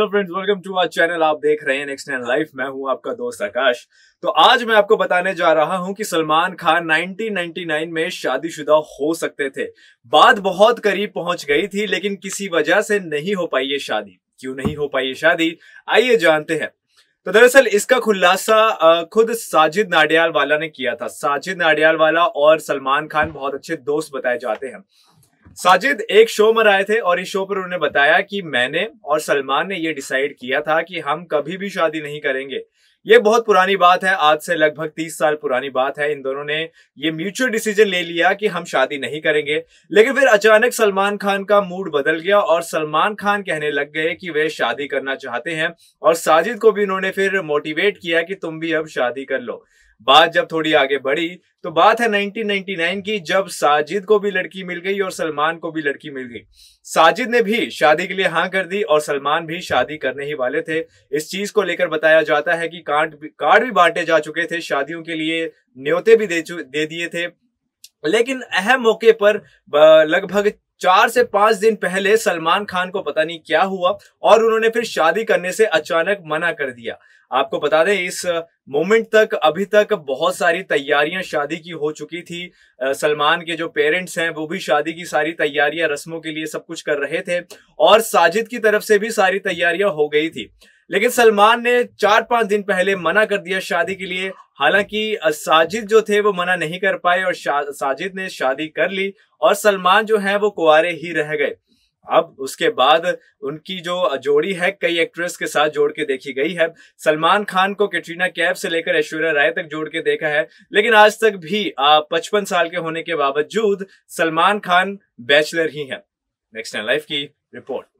hello friends welcome to our channel आप देख रहे हैं नेक्स्ट एंड लाइफ मैं हूं आपका दोस्त आकाश तो आज मैं आपको बताने जा रहा हूं कि सलमान खान 1999 में शादीशुदा हो सकते थे बात बहुत करीब पहुंच गई थी लेकिन किसी वजह से नहीं हो पाई ये शादी क्यों नहीं हो पाई ये शादी आइए जानते हैं तो दरअसल इसका खुलासा खुद साजिद नाडियाल वाला ने किया था साजिद नाडियाल वाला और सलमान खान बहुत अच्छे दोस्त बताए जाते हैं साजिद एक शो में आए थे और इस शो पर उन्होंने बताया कि मैंने और सलमान ने ये डिसाइड किया था कि हम कभी भी शादी नहीं करेंगे ये बहुत पुरानी बात है आज से लगभग तीस साल पुरानी बात है इन दोनों ने ये म्यूचुअल डिसीजन ले लिया कि हम शादी नहीं करेंगे लेकिन फिर अचानक सलमान खान का मूड बदल गया और सलमान खान कहने लग गए कि वे शादी करना चाहते हैं और साजिद को भी उन्होंने फिर मोटिवेट किया कि तुम भी अब शादी कर लो बात जब थोड़ी आगे बढ़ी तो बात है 1999 की जब साजिद को भी लड़की मिल गई और सलमान को भी लड़की मिल गई साजिद ने भी शादी के लिए हाँ कर दी और सलमान भी शादी करने ही वाले थे इस चीज को लेकर बताया जाता है कि कार्ड कार्ड भी बांटे जा चुके थे शादियों के लिए न्योते भी दे दे दिए थे लेकिन अहम मौके पर लगभग चार से पांच दिन पहले सलमान खान को पता नहीं क्या हुआ और उन्होंने फिर शादी करने से अचानक मना कर दिया आपको बता दें इस मोमेंट तक अभी तक बहुत सारी तैयारियां शादी की हो चुकी थी सलमान के जो पेरेंट्स हैं वो भी शादी की सारी तैयारियां रस्मों के लिए सब कुछ कर रहे थे और साजिद की तरफ से भी सारी तैयारियां हो गई थी लेकिन सलमान ने चार पांच दिन पहले मना कर दिया शादी के लिए हालांकि साजिद जो थे वो मना नहीं कर पाए और साजिद ने शादी कर ली और सलमान जो है वो कुआरे ही रह गए अब उसके बाद उनकी जो जोड़ी है कई एक्ट्रेस के साथ जोड़ के देखी गई है सलमान खान को कैटरीना कैफ से लेकर ऐश्वर्या राय तक जोड़ के देखा है लेकिन आज तक भी पचपन साल के होने के बावजूद सलमान खान बैचलर ही है नेक्स्ट लाइफ की रिपोर्ट